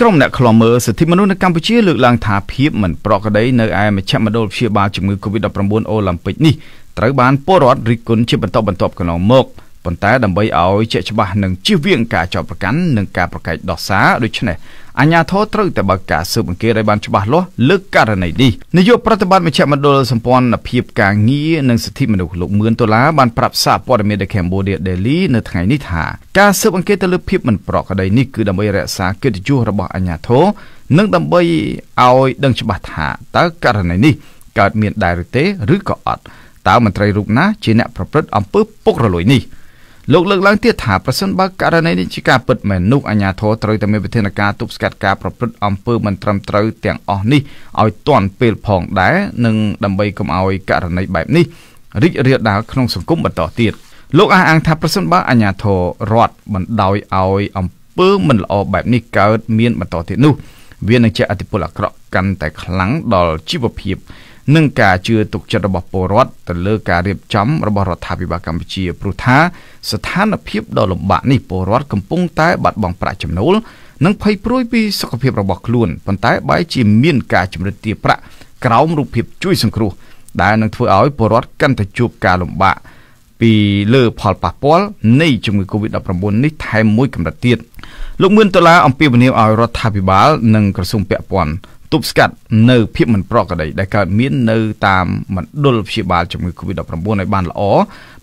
ក្រុមអ្នកខ្លាំមើលសិទ្ធិមនុស្សនៅកម្ពុជាលើកឡើងថាភាពមិនប្រក្រតីនៅឯមជ្ឈមណ្ឌលព្យាបាលជំងឺ Covid-19 អូឡ িম্প ពិកនេះត្រូវបានពលរដ្ឋរិះគន់ជាបន្តបន្ទាប់កន្លងមកប៉ុន្តែដើម្បីឲ្យជាក់ច្បាស់នឹងជៀសវាងការចោទប្រកាន់និងការប្រកែកដោះសារដូច្នេះអាជ្ញាធរត្រូវតែបើកការស៊ើបអង្កេតឲ្យបានច្បាស់លាស់លើករណីនេះនាយកប្រតិបត្តិមជ្ឈមណ្ឌលសម្ព័ន្ធភាពការងារនិងសិទ្ធិមនុស្សលោកមឿនដុល្លារបានប្រាប់សារព័ត៌មាន The Cambodia Daily នៅថ្ងៃនេះថាការស៊ើបអង្កេតទៅលើភាពមិនប្រក្រតីនេះគឺដើម្បីរក្សាកិត្តិយសរបស់អាជ្ញាធរនិងដើម្បីឲ្យដឹងច្បាស់ថាតើករណីនេះកើតមានដែរឬទេឬក៏អត់តើមន្ត្រីរូបណាជាអ្នកប្រព្រឹត្តអំពើពុករលួយនេះ។លោកលើកឡើងទៀតថាប្រសិនបើករណីនេះជាការពិតមែននោះអាជ្ញាធរត្រូវតែមានវិធានការទប់ស្កាត់ការប្រព្រឹត្តអំពើមិនត្រឹមត្រូវទាំងអស់នេះឲ្យទាន់ពេលផងដែរនិងដើម្បីកុំឲ្យករណីបែបនេះរីករាលដាលក្នុងសង្គមបន្តទៀតលោកអះអាងថាប្រសិនបើអាជ្ញាធររដ្ឋបណ្ដោយឲ្យអំពើមិនល្អបែបនេះកើតមានបន្តទៀតនោះវានឹងជាអតិពលអាក្រក់កាន់តែខ្លាំងដល់ជីវភាពនិងការជឿទុកចិត្តរបស់ពលរដ្ឋទៅលើការរៀបចំរបស់រដ្ឋាភិបាលកម្ពុជាព្រោះថាស្ថានភាពដ៏លំបាកនេះពលរដ្ឋកំពុងតែបាត់បង់ប្រាក់ចំណូល និងភ័យព្រួយពីសុខភាពរបស់ខ្លួនប៉ុន្តែបែរជាមានការជំរិតទារប្រាក់ក្រោមរូបភាពជួយសង្គ្រោះដែលនឹងធ្វើឲ្យពលរដ្ឋកាន់តែជួបការលំបាកពីលើផលប៉ះពាល់នៃជំងឺ Covid-19 នេះថែមមួយកម្រិតទៀតលោកមឿនដុល្លារអំពាវនាវឲ្យរដ្ឋាភិបាលនិងក្រសួងពាក់ព័ន្ធទប់ស្កាត់នៅ ភាពមិនប្រក្រតីដែលកើតមាននៅតាមមណ្ឌលព្យាបាលជំងឺ Covid-19 ឲ្យបានល្អ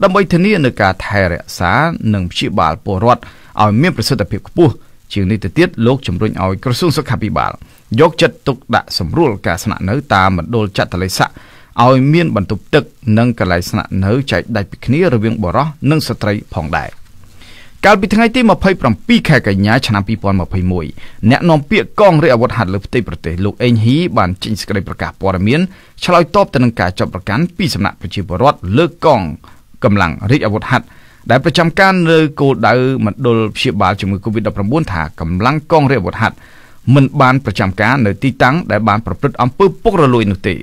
ដើម្បីធានានឹងការថែរក្សា និងព្យាបាលពលរដ្ឋឲ្យមានប្រសិទ្ធភាពខ្ពស់ជាងនេះទៅទៀតលោកជំរុញឲ្យក្រសួងសុខាភិបាល យកចិត្តទុកដាក់សម្រួលការស្នាក់នៅតាមមណ្ឌលចាត់ទលិស័កឲ្យមានបន្ទប់ទឹកនិងកន្លែងស្នាក់នៅចែកដាច់ពីគ្នារវាងបរិះនិងស្ត្រីផងដែរកាលពីថ្ងៃទី27ខែកញ្ញាឆ្នាំ2021អ្នកនាំពាក្យកងរាជអាវុធហត្ថលើផ្ទៃប្រទេសលោកអេងហ៊ីបានចេញសេចក្តីប្រកាសព័ត៌មានឆ្លើយតបទៅនឹងការចាប់ប្រកាន់ពីសំណាក់ប្រជាពលរដ្ឋលើកងកម្លាំងរាជអាវុធហត្ថដែលប្រចាំការនៅគោលដៅមណ្ឌលព្យាបាលជំងឺ Covid-19 ថាកម្លាំងកងរាជអាវុធហត្ថមិនបានប្រចាំការនៅទីតាំងដែលបានប្រព្រឹត្តអំពើពុករលួយនោះទេ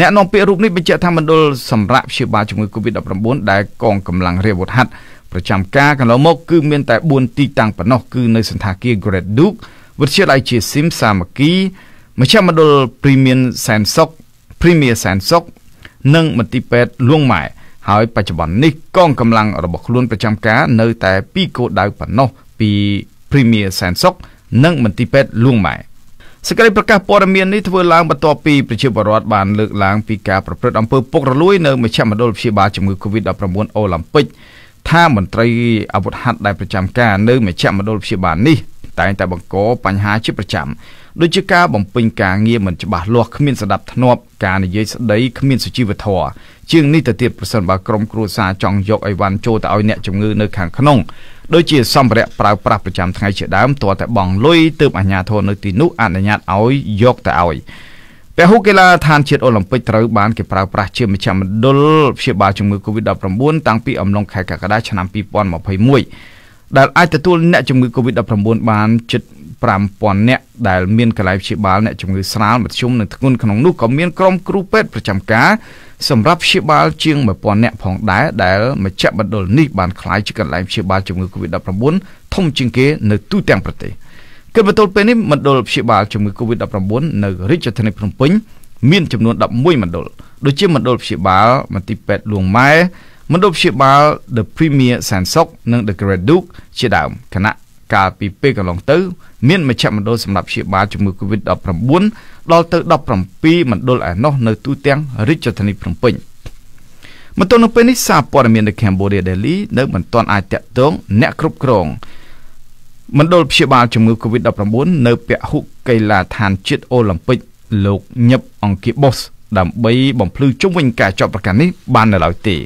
អ្នកនាំពាក្យរូបនេះបញ្ជាក់ថាមណ្ឌលសម្រាប់ព្យាបាលជំងឺ Covid-19 ដែលកងកម្លាំងរាជអាវុធហត្ថប្រចាំការកន្លងមកគឺមាន តែ4ទីតាំងប៉ុណ្ណោះគឺនៅសន្តាគារ Great Duke វិទ្យាល័យជាស៊ីមសាមគ្គីមជ្ឈមណ្ឌល Premium សែនសុក Premier សែនសុកនិងមន្ទីរពេទ្យលួងម៉ែហើយបច្ចុប្បន្ននេះកងកម្លាំងរបស់ខ្លួនប្រចាំការនៅតែពីគោលដៅប៉ុណ្ណោះពី Premier សែនសុកនិងមន្ទីរពេទ្យលួងម៉ែសេចក្តីប្រកាសព័ត៌មាននេះធ្វើឡើងបន្ទាប់ពីប្រជាពលរដ្ឋបានលើកឡើងពីការប្រព្រឹត្តអំពើពុករលួយនៅមជ្ឈមណ្ឌលព្យាបាលជំងឺ Covid-19 អូឡ িম্প ិកថាមន្ត្រីអាវុធហត្ថដែលប្រចាំការនៅមជ្ឈមណ្ឌលព្យាបាលនេះតែងតែបង្កបញ្ហាជាប្រចាំដូចជាការបំពេញការងារមិនច្បាស់លាស់គ្មានសដាប់ធ្នាប់ការនិយាយស្ដីគ្មានសុជីវធម៌ជាងនេះទៅទៀតប្រសិនបើក្រុមគ្រួសារចង់យកអីវ៉ាន់ចូលទៅឲ្យអ្នកជំងឺនៅខាងក្នុងដូចជាសម្ភារៈប្រើប្រាស់ប្រចាំថ្ងៃជាដើមទាល់តែបងលុយទើបអាជ្ញាធរនៅទីនោះអនុញ្ញាតឲ្យយកទៅឲ្យពហុកីឡដ្ឋានជាតិអូឡ িম্প ិកត្រូវបានគេប្រើប្រាស់ជាមជ្ឈមណ្ឌលព្យាបាលជំងឺ Covid-19 តាំងពីអំឡុងខែកក្កដាឆ្នាំ2021ដែលអាចទទួលអ្នកជំងឺ Covid-19 បានជិត5000នាក់ដែលមានកន្លែងព្យាបាលអ្នកជំងឺស្រាលមធ្យមនិងធ្ងន់ក្នុងនោះក៏មានក្រុមគ្រូពេទ្យប្រចាំការសម្រាប់ព្យាបាលជាង1000នាក់ផងដែរដែលមជ្ឈមណ្ឌលនេះបានក្លាយជាកន្លែងព្យាបាលជំងឺ Covid-19 ធំជាងគេនៅទូទាំងប្រទេស។គិតបន្ទាល់ពេលនេះមណ្ឌលព្យាបាលជំងឺ Covid-19 នៅរាជធានីភ្នំពេញមានចំនួន11មណ្ឌលដូចជាមណ្ឌលព្យាបាលមន្ទីរពេទ្យលួងម៉ែមណ្ឌលព្យាបាល The Premier San Sok និង The Great Duke ជាដើមគណៈកាលពីពេលកន្លងទៅមានមជ្ឈមណ្ឌលសម្រាប់ព្យាបាលជំងឺ Covid-19 ដល់ទៅ17មណ្ឌលឯណោះនៅទូទាំងរាជធានីភ្នំពេញមកទល់នឹងពេលនេះសារព័ត៌មាននៅ Cambodia Daily នៅមិនទាន់អាចតាក់ទង អ្នកគ្រប់គ្រងមណ្ឌលព្យាបាលជំងឺ Covid-19 នៅពហុកីឡាដ្ឋានជាតិអូឡ িম্প ិកលោកញឹបអង្គាបូសដើម្បីបំភ្លឺជុំវិញការចោតប្រកាសនេះបាននៅឡើយទេ